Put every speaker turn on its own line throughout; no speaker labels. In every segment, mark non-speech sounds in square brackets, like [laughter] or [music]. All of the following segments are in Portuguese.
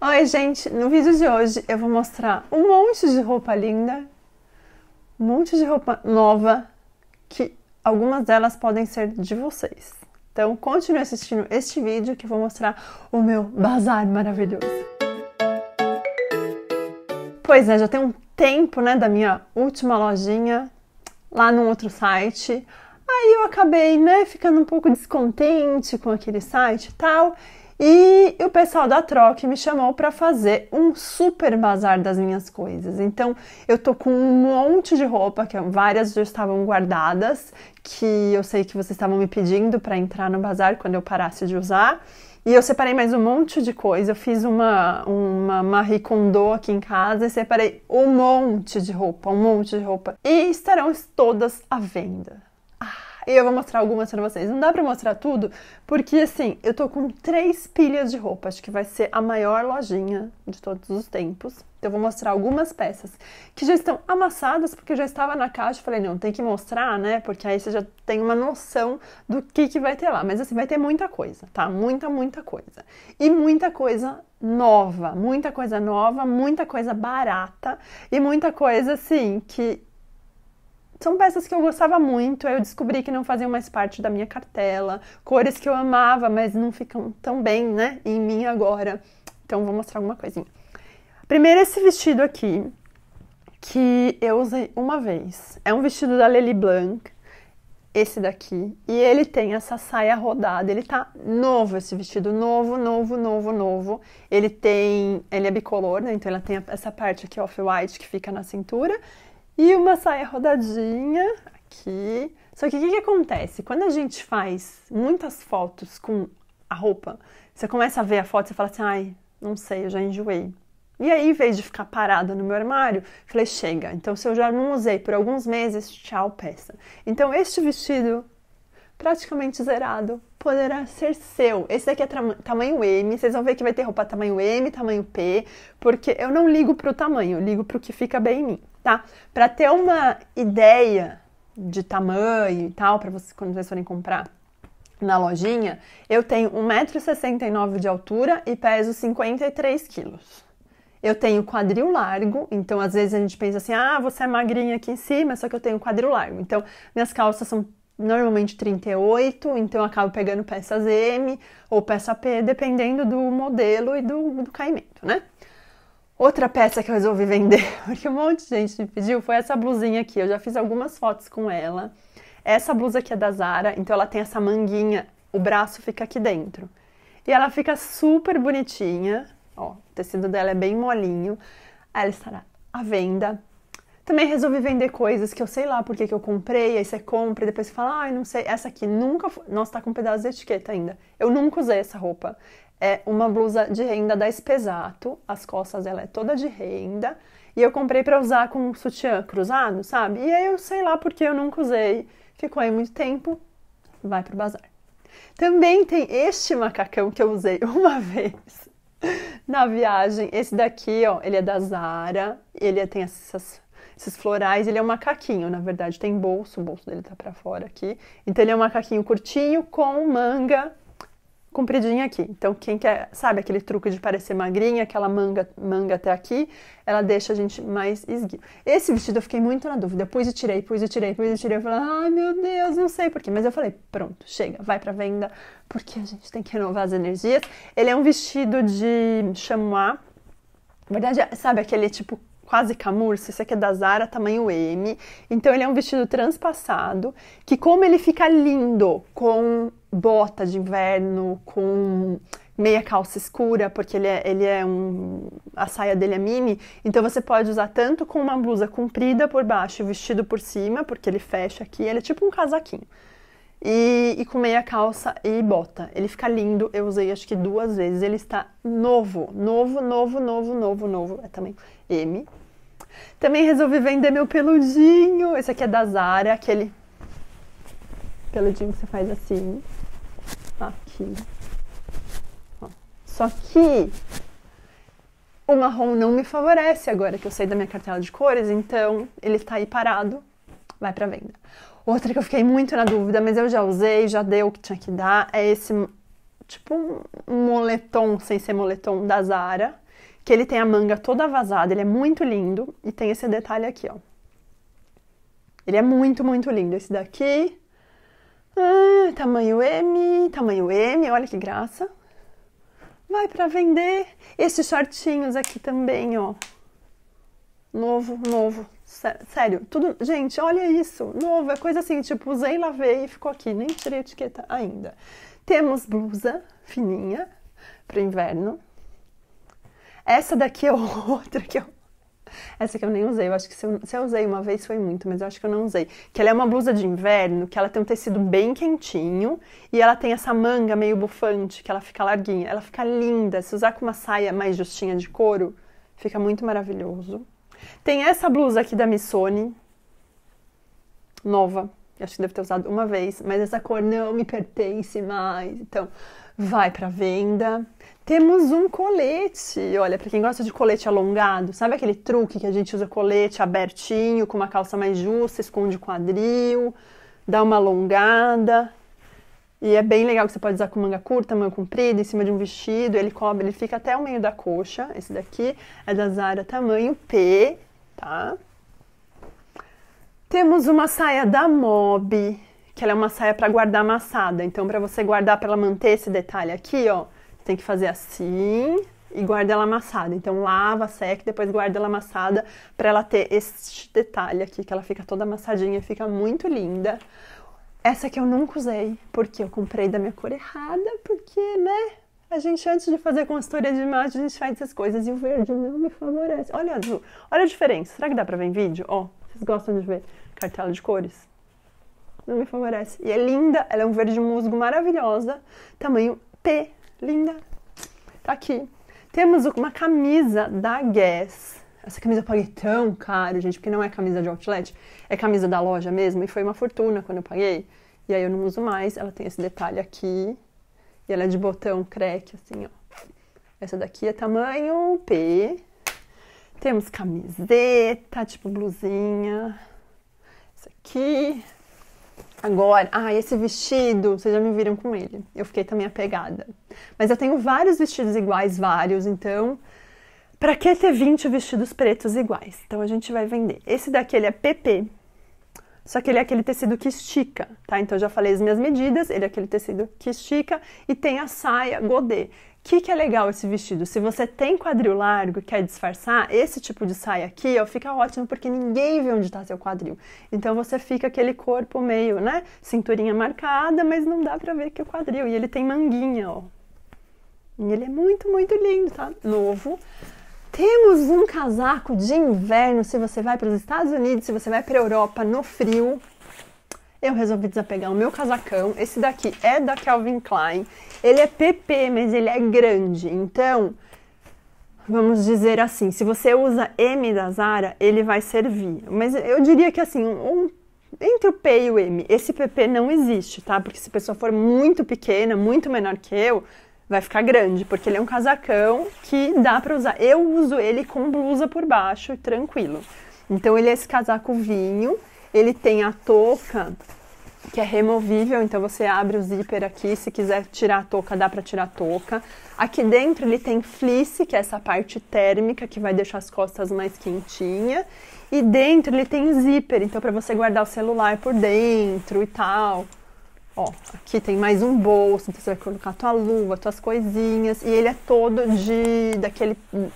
Oi, gente! No vídeo de hoje eu vou mostrar um monte de roupa linda, um monte de roupa nova, que algumas delas podem ser de vocês. Então, continue assistindo este vídeo que eu vou mostrar o meu bazar maravilhoso. Pois é, já tem um tempo, né, da minha última lojinha lá no outro site. Aí eu acabei, né, ficando um pouco descontente com aquele site e tal e o pessoal da Troc me chamou para fazer um super bazar das minhas coisas. Então, eu tô com um monte de roupa, que várias já estavam guardadas, que eu sei que vocês estavam me pedindo para entrar no bazar quando eu parasse de usar. E eu separei mais um monte de coisa. Eu fiz uma, uma Marie Kondo aqui em casa e separei um monte de roupa, um monte de roupa. E estarão todas à venda e eu vou mostrar algumas para vocês. Não dá para mostrar tudo, porque assim, eu tô com três pilhas de roupa, acho que vai ser a maior lojinha de todos os tempos. Então eu vou mostrar algumas peças que já estão amassadas, porque já estava na caixa, falei, não, tem que mostrar, né? Porque aí você já tem uma noção do que que vai ter lá, mas assim, vai ter muita coisa, tá? Muita, muita coisa. E muita coisa nova, muita coisa nova, muita coisa barata e muita coisa assim que são peças que eu gostava muito, eu descobri que não faziam mais parte da minha cartela, cores que eu amava, mas não ficam tão bem, né, em mim agora. Então vou mostrar alguma coisinha. Primeiro esse vestido aqui, que eu usei uma vez. É um vestido da Lely Blanc, esse daqui, e ele tem essa saia rodada, ele tá novo esse vestido, novo, novo, novo, novo. Ele tem, ele é bicolor, né? Então ela tem essa parte aqui off-white que fica na cintura e uma saia rodadinha aqui. Só que o que, que acontece? Quando a gente faz muitas fotos com a roupa, você começa a ver a foto e fala assim, ai, não sei, eu já enjoei. E aí, em vez de ficar parada no meu armário, falei, chega. Então, se eu já não usei por alguns meses, tchau, peça. Então, este vestido, praticamente zerado, poderá ser seu. Esse daqui é tamanho M, vocês vão ver que vai ter roupa tamanho M, tamanho P, porque eu não ligo pro tamanho, ligo pro que fica bem em mim tá? Para ter uma ideia de tamanho e tal, para vocês quando vocês forem comprar na lojinha, eu tenho 1,69m de altura e peso 53 quilos. Eu tenho quadril largo, então às vezes a gente pensa assim, ah, você é magrinha aqui em cima, só que eu tenho quadril largo. Então, minhas calças são normalmente 38, então eu acabo pegando peças M ou peça P, dependendo do modelo e do, do caimento, né? Outra peça que eu resolvi vender, [laughs] porque um monte de gente me pediu, foi essa blusinha aqui. Eu já fiz algumas fotos com ela. Essa blusa aqui é da Zara, então ela tem essa manguinha, o braço fica aqui dentro. E ela fica super bonitinha, ó, o tecido dela é bem molinho. Ela estará à venda. Também resolvi vender coisas que eu sei lá porque que eu comprei, aí você compra e depois você fala, ai, ah, não sei, essa aqui nunca, foi... nossa, tá com um pedaço de etiqueta ainda. Eu nunca usei essa roupa é uma blusa de renda da Espesato, as costas ela é toda de renda, e eu comprei para usar com um sutiã cruzado, sabe? E aí eu sei lá porque eu nunca usei, ficou aí muito tempo, vai pro bazar. Também tem este macacão que eu usei [laughs] uma vez na viagem. Esse daqui, ó, ele é da Zara, ele é, tem essas esses florais, ele é um macaquinho, na verdade, tem bolso, o bolso dele tá para fora aqui. Então ele é um macaquinho curtinho com manga compridinha aqui. Então, quem quer, sabe aquele truque de parecer magrinha, aquela manga, manga até aqui, ela deixa a gente mais esguio. Esse vestido eu fiquei muito na dúvida. Pus e tirei, pus e tirei, pus e tirei. Eu falei, ai meu Deus, não sei porquê. Mas eu falei, pronto, chega, vai pra venda, porque a gente tem que renovar as energias. Ele é um vestido de chamois. Na verdade, é, sabe aquele tipo quase camurça, esse aqui é da Zara, tamanho M. Então ele é um vestido transpassado, que como ele fica lindo com bota de inverno, com meia calça escura, porque ele é, ele é um. a saia dele é mini, então você pode usar tanto com uma blusa comprida por baixo e vestido por cima, porque ele fecha aqui, ele é tipo um casaquinho. E, e com meia calça e bota. Ele fica lindo, eu usei acho que duas vezes. Ele está novo, novo, novo, novo, novo, novo. É também M. Também resolvi vender meu peludinho. Esse aqui é da Zara, aquele peludinho que você faz assim. Aqui. Ó. Só que o marrom não me favorece agora que eu saí da minha cartela de cores, então ele tá aí parado, vai para venda. Outra que eu fiquei muito na dúvida, mas eu já usei, já deu o que tinha que dar, é esse tipo um moletom sem ser moletom da Zara, que ele tem a manga toda vazada, ele é muito lindo e tem esse detalhe aqui, ó. Ele é muito, muito lindo. Esse daqui, ah, tamanho M, tamanho M, olha que graça. Vai para vender. Esses shortinhos aqui também, ó. Novo, novo. Sério, tudo. Gente, olha isso. Novo, é coisa assim, tipo, usei, lavei e ficou aqui. Nem tirei a etiqueta ainda. Temos blusa fininha para inverno. Essa daqui é [laughs] outra que eu. Essa que eu nem usei, eu acho que se eu, se eu, usei uma vez foi muito, mas eu acho que eu não usei. Que ela é uma blusa de inverno, que ela tem um tecido bem quentinho e ela tem essa manga meio bufante, que ela fica larguinha. Ela fica linda. Se usar com uma saia mais justinha de couro, fica muito maravilhoso. Tem essa blusa aqui da Missoni, nova, Acho que deve ter usado uma vez, mas essa cor não me pertence mais. Então, vai para venda. Temos um colete. Olha, para quem gosta de colete alongado, sabe aquele truque que a gente usa colete abertinho, com uma calça mais justa, esconde o quadril, dá uma alongada. E é bem legal que você pode usar com manga curta, manga comprida, em cima de um vestido. Ele cobre, ele fica até o meio da coxa. Esse daqui é da Zara tamanho P, tá? Temos uma saia da Mob, que ela é uma saia para guardar amassada. Então, para você guardar, para ela manter esse detalhe aqui, ó, tem que fazer assim e guarda ela amassada. Então, lava, seca, depois guarda ela amassada para ela ter este detalhe aqui, que ela fica toda amassadinha, fica muito linda. Essa que eu nunca usei, porque eu comprei da minha cor errada, porque, né, a gente, antes de fazer consultoria de imagem, a gente faz essas coisas e o verde não me favorece. Olha azul, olha a diferença. Será que dá pra ver em vídeo? Ó, oh. Vocês gostam de ver cartela de cores? Não me favorece. E é linda, ela é um verde musgo maravilhosa, tamanho P, linda. Tá aqui. Temos uma camisa da Guess. Essa camisa eu paguei tão caro, gente, porque não é camisa de outlet, é camisa da loja mesmo, e foi uma fortuna quando eu paguei. E aí eu não uso mais, ela tem esse detalhe aqui, e ela é de botão creque, assim, ó. Essa daqui é tamanho P, temos camiseta, tipo blusinha. Isso aqui. Agora, ah, esse vestido, vocês já me viram com ele. Eu fiquei também apegada. Mas eu tenho vários vestidos iguais, vários, então para que ter 20 vestidos pretos iguais? Então a gente vai vender. Esse daqui ele é PP. Só que ele é aquele tecido que estica, tá? Então eu já falei as minhas medidas, ele é aquele tecido que estica e tem a saia godê, que, que é legal esse vestido? Se você tem quadril largo, quer disfarçar, esse tipo de saia aqui, ó, fica ótimo porque ninguém vê onde está seu quadril. Então você fica aquele corpo meio, né, cinturinha marcada, mas não dá pra ver que é o quadril. E ele tem manguinha, ó. E ele é muito, muito lindo, tá? Novo. Temos um casaco de inverno se você vai para os Estados Unidos, se você vai para a Europa no frio eu resolvi desapegar o meu casacão. Esse daqui é da Calvin Klein. Ele é PP, mas ele é grande. Então, vamos dizer assim, se você usa M da Zara, ele vai servir. Mas eu diria que assim, um, entre o P e o M, esse PP não existe, tá? Porque se a pessoa for muito pequena, muito menor que eu, vai ficar grande, porque ele é um casacão que dá para usar. Eu uso ele com blusa por baixo, tranquilo. Então ele é esse casaco vinho ele tem a touca que é removível, então você abre o zíper aqui, se quiser tirar a touca, dá para tirar a touca. Aqui dentro ele tem fleece, que é essa parte térmica que vai deixar as costas mais quentinha, e dentro ele tem zíper, então para você guardar o celular por dentro e tal. Ó, aqui tem mais um bolso, então você vai colocar tua luva, tuas coisinhas, e ele é todo de daquele hum,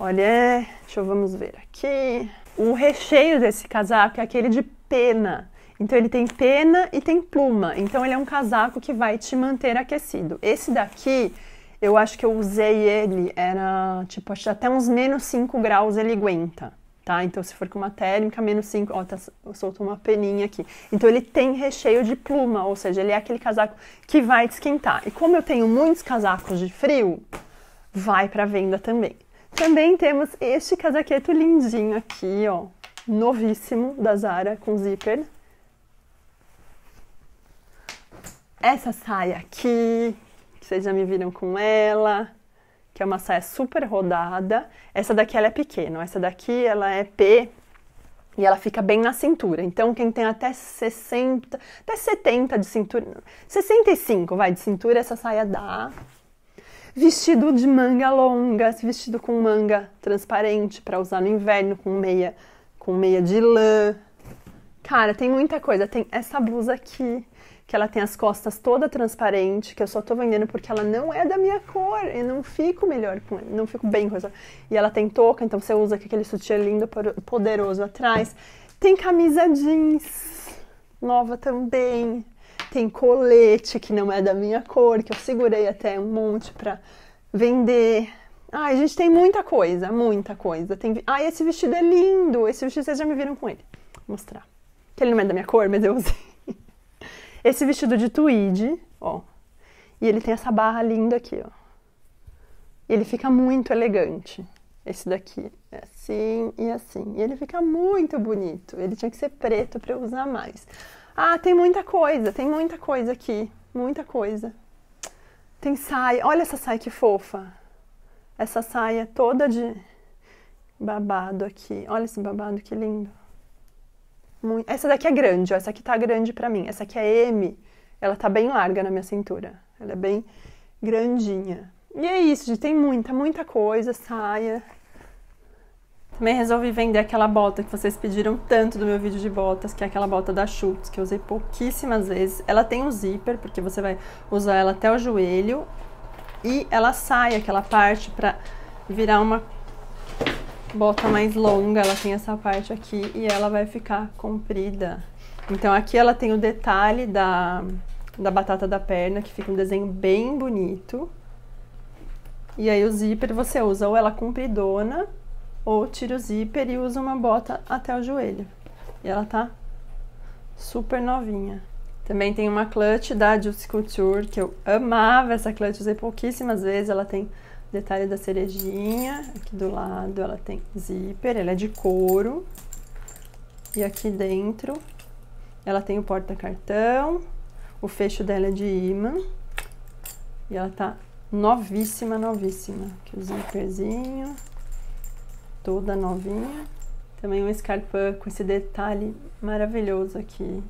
olha, deixa eu vamos ver aqui o recheio desse casaco é aquele de pena. Então ele tem pena e tem pluma. Então ele é um casaco que vai te manter aquecido. Esse daqui, eu acho que eu usei ele, era tipo, acho até uns menos 5 graus ele aguenta. Tá? Então, se for com uma térmica, menos 5, ó, tá, soltou uma peninha aqui. Então, ele tem recheio de pluma, ou seja, ele é aquele casaco que vai te esquentar. E como eu tenho muitos casacos de frio, vai para venda também. Também temos este casaqueto lindinho aqui, ó, novíssimo da Zara com zíper. Essa saia aqui, que vocês já me viram com ela, que é uma saia super rodada. Essa daqui ela é pequena, essa daqui ela é P e ela fica bem na cintura. Então quem tem até 60, até 70 de cintura, 65 vai de cintura, essa saia dá vestido de manga longa, vestido com manga transparente para usar no inverno, com meia, com meia de lã. Cara, tem muita coisa. Tem essa blusa aqui, que ela tem as costas toda transparente, que eu só tô vendendo porque ela não é da minha cor, eu não fico melhor com ela, não fico bem com essa. E ela tem touca, então você usa aquele sutiã lindo, poderoso atrás. Tem camisa jeans nova também. Tem colete que não é da minha cor, que eu segurei até um monte para vender. Ai, gente, tem muita coisa, muita coisa. Tem... Ai, esse vestido é lindo. Esse vestido vocês já me viram com ele. Vou mostrar. Que ele não é da minha cor, mas eu usei. [laughs] Esse vestido de tweed, ó. E ele tem essa barra linda aqui, ó. E ele fica muito elegante. Esse daqui é assim e assim. E ele fica muito bonito. Ele tinha que ser preto para eu usar mais. Ah, tem muita coisa, tem muita coisa aqui, muita coisa. Tem saia, olha essa saia que fofa. Essa saia toda de babado aqui. Olha esse babado que lindo. Muito... Essa daqui é grande, ó. essa aqui tá grande pra mim. Essa aqui é M, ela tá bem larga na minha cintura. Ela é bem grandinha. E é isso, gente. Tem muita, muita coisa, saia. Também resolvi vender aquela bota que vocês pediram tanto do meu vídeo de botas, que é aquela bota da Schultz, que eu usei pouquíssimas vezes. Ela tem um zíper, porque você vai usar ela até o joelho, e ela sai aquela parte pra virar uma bota mais longa. Ela tem essa parte aqui e ela vai ficar comprida. Então aqui ela tem o detalhe da, da batata da perna, que fica um desenho bem bonito. E aí o zíper você usa ou ela compridona, ou tira o zíper e usa uma bota até o joelho. E ela tá super novinha. Também tem uma clutch da Juicy Couture, que eu amava essa clutch, usei pouquíssimas vezes. Ela tem detalhe da cerejinha, aqui do lado ela tem zíper, ela é de couro. E aqui dentro ela tem o porta-cartão, o fecho dela é de imã. E ela tá novíssima, novíssima. Aqui o zíperzinho toda novinha. Também um escarpão com esse detalhe maravilhoso aqui.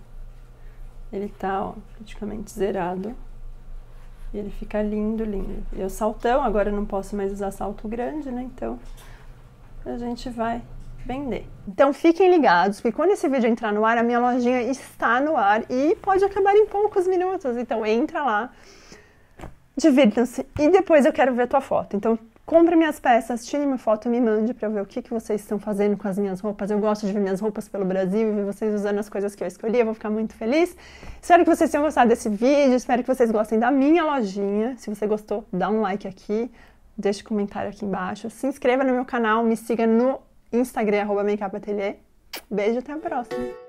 Ele tá, ó, praticamente zerado. E ele fica lindo, lindo. E o saltão, agora eu não posso mais usar salto grande, né? Então, a gente vai vender. Então fiquem ligados, porque quando esse vídeo entrar no ar, a minha lojinha está no ar e pode acabar em poucos minutos. Então entra lá, divirtam-se e depois eu quero ver a tua foto. Então compre minhas peças, tire uma foto e me mande para eu ver o que, que vocês estão fazendo com as minhas roupas. Eu gosto de ver minhas roupas pelo Brasil e ver vocês usando as coisas que eu escolhi. Eu vou ficar muito feliz. Espero que vocês tenham gostado desse vídeo. Espero que vocês gostem da minha lojinha. Se você gostou, dá um like aqui. Deixe um comentário aqui embaixo. Se inscreva no meu canal. Me siga no Instagram, arroba Makeup Atelier. Beijo, até a próxima!